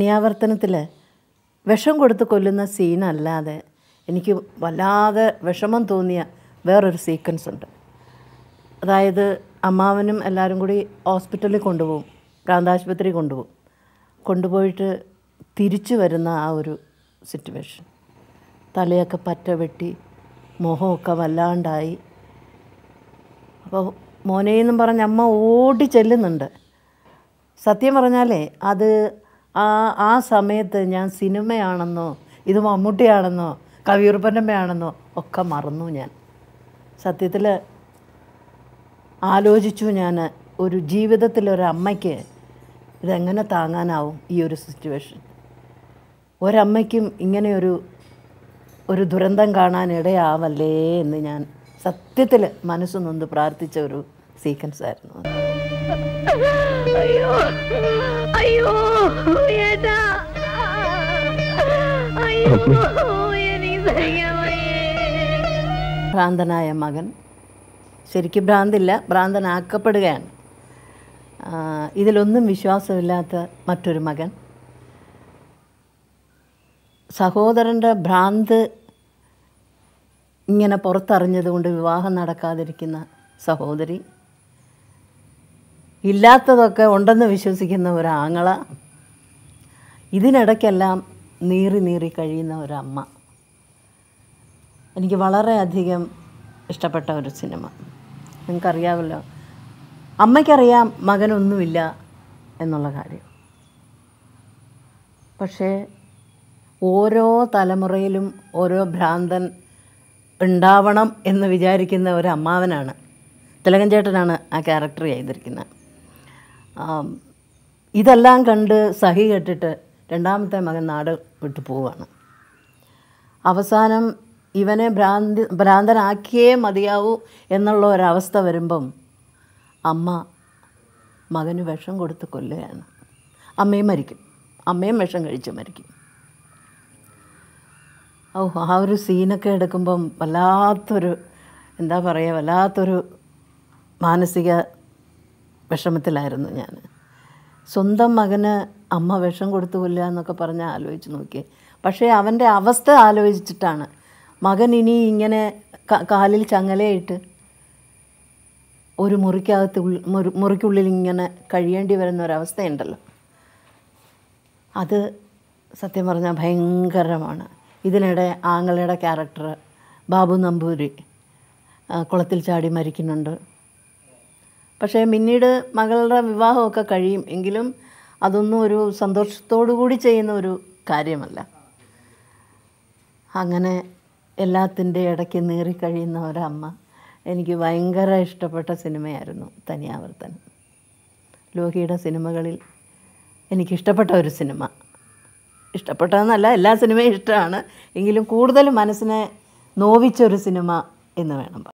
ഇനിയാവർത്തനത്തിൽ വിഷം കൊടുത്ത് കൊല്ലുന്ന സീനല്ലാതെ എനിക്ക് വല്ലാതെ വിഷമം തോന്നിയ വേറൊരു സീക്വൻസ് ഉണ്ട് അതായത് അമ്മാവനും എല്ലാവരും കൂടി ഹോസ്പിറ്റലിൽ കൊണ്ടുപോകും പ്രാന്താശുപത്രി കൊണ്ടുപോകും കൊണ്ടുപോയിട്ട് തിരിച്ചു വരുന്ന ആ ഒരു സിറ്റുവേഷൻ തലയൊക്കെ പറ്റ വെട്ടി മുഖമൊക്കെ വല്ലാണ്ടായി അപ്പോൾ മോനെയെന്നും പറഞ്ഞ് അമ്മ ഓടി ചെല്ലുന്നുണ്ട് സത്യം പറഞ്ഞാലേ അത് ആ ആ സമയത്ത് ഞാൻ സിനിമയാണെന്നോ ഇത് മമ്മൂട്ടിയാണെന്നോ കവിയൂർ ഒക്കെ മറന്നു ഞാൻ സത്യത്തിൽ ആലോചിച്ചു ഞാൻ ഒരു ജീവിതത്തിൽ ഒരമ്മയ്ക്ക് ഇതെങ്ങനെ താങ്ങാനാവും ഈ ഒരു സിറ്റുവേഷൻ ഒരമ്മയ്ക്കും ഇങ്ങനെയൊരു ഒരു ദുരന്തം കാണാൻ ഇടയാവല്ലേ എന്ന് ഞാൻ സത്യത്തിൽ മനസ്സു നൊന്ന് പ്രാർത്ഥിച്ച ഒരു സീക്വൻസ് ആയിരുന്നു അയ്യോ അയ്യോ ഏട്ടാ അയ്യോ ഭ്രാന്തനായ മകൻ ശരിക്കും ഭ്രാന്തില്ല ഭ്രാന്തനാക്കപ്പെടുകയാണ് ഇതിലൊന്നും വിശ്വാസമില്ലാത്ത മറ്റൊരു മകൻ സഹോദരൻ്റെ ഭ്രാന്ത് ഇങ്ങനെ പുറത്തറിഞ്ഞതുകൊണ്ട് വിവാഹം നടക്കാതിരിക്കുന്ന സഹോദരി ഇല്ലാത്തതൊക്കെ ഉണ്ടെന്ന് വിശ്വസിക്കുന്ന ഒരു ആങ്ങള ഇതിനിടയ്ക്കെല്ലാം നീറി നീറി കഴിയുന്ന ഒരമ്മ എനിക്ക് വളരെയധികം ഇഷ്ടപ്പെട്ട ഒരു സിനിമ നിങ്ങൾക്കറിയാമല്ലോ അമ്മയ്ക്കറിയാം മകനൊന്നുമില്ല എന്നുള്ള കാര്യം പക്ഷേ ഓരോ തലമുറയിലും ഓരോ ഭ്രാന്തൻ ഉണ്ടാവണം എന്ന് വിചാരിക്കുന്ന ഒരു അമ്മാവനാണ് തിലകൻ ചേട്ടനാണ് ആ ക്യാരക്ടർ ചെയ്തിരിക്കുന്നത് ഇതെല്ലാം കണ്ട് സഹി കെട്ടിട്ട് രണ്ടാമത്തെ മകൻ നാട് വിട്ടു പോവുകയാണ് അവസാനം ഇവനെ ഭ്രാന്തി ഭ്രാന്തനാക്കിയേ മതിയാവൂ എന്നുള്ള ഒരവസ്ഥ വരുമ്പം അമ്മ മകന് വിഷം കൊടുത്ത് കൊല്ലുകയാണ് അമ്മയും മരിക്കും അമ്മയും വിഷം കഴിച്ച് മരിക്കും ഓ ആ ഒരു സീനൊക്കെ എടുക്കുമ്പം വല്ലാത്തൊരു എന്താ പറയുക വല്ലാത്തൊരു മാനസിക വിഷമത്തിലായിരുന്നു ഞാൻ സ്വന്തം മകന് അമ്മ വിഷം കൊടുത്തു കൊല്ലുക എന്നൊക്കെ പറഞ്ഞ് ആലോചിച്ച് നോക്കി പക്ഷേ അവൻ്റെ അവസ്ഥ ആലോചിച്ചിട്ടാണ് മകൻ ഇനി ഇങ്ങനെ കാലിൽ ചങ്ങലയിട്ട് ഒരു മുറിക്കകത്ത് മുറിക്കുള്ളിൽ ഇങ്ങനെ കഴിയേണ്ടി വരുന്ന ഒരവസ്ഥയുണ്ടല്ലോ അത് സത്യം പറഞ്ഞാൽ ഭയങ്കരമാണ് ഇതിനിടെ ആങ്ങളയുടെ ക്യാരക്ടർ ബാബു നമ്പൂരി കുളത്തിൽ ചാടി മരിക്കുന്നുണ്ട് പക്ഷേ പിന്നീട് മകളുടെ വിവാഹമൊക്കെ കഴിയും എങ്കിലും അതൊന്നും ഒരു സന്തോഷത്തോടു കൂടി ചെയ്യുന്ന ഒരു കാര്യമല്ല അങ്ങനെ എല്ലാത്തിൻ്റെ ഇടയ്ക്ക് കഴിയുന്ന ഒരമ്മ എനിക്ക് ഭയങ്കര ഇഷ്ടപ്പെട്ട സിനിമയായിരുന്നു തനിയാവർത്തനം ലോഹിയുടെ സിനിമകളിൽ എനിക്കിഷ്ടപ്പെട്ട ഒരു സിനിമ ഇഷ്ടപ്പെട്ടതെന്നല്ല എല്ലാ സിനിമയും ഇഷ്ടമാണ് എങ്കിലും കൂടുതൽ മനസ്സിനെ നോവിച്ചൊരു സിനിമ എന്ന് വേണം